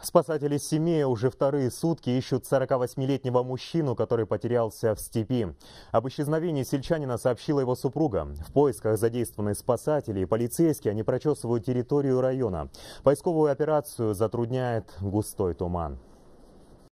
Спасатели семьи уже вторые сутки ищут 48-летнего мужчину, который потерялся в степи. Об исчезновении сельчанина сообщила его супруга. В поисках задействованы спасатели и полицейские, они прочесывают территорию района. Поисковую операцию затрудняет густой туман.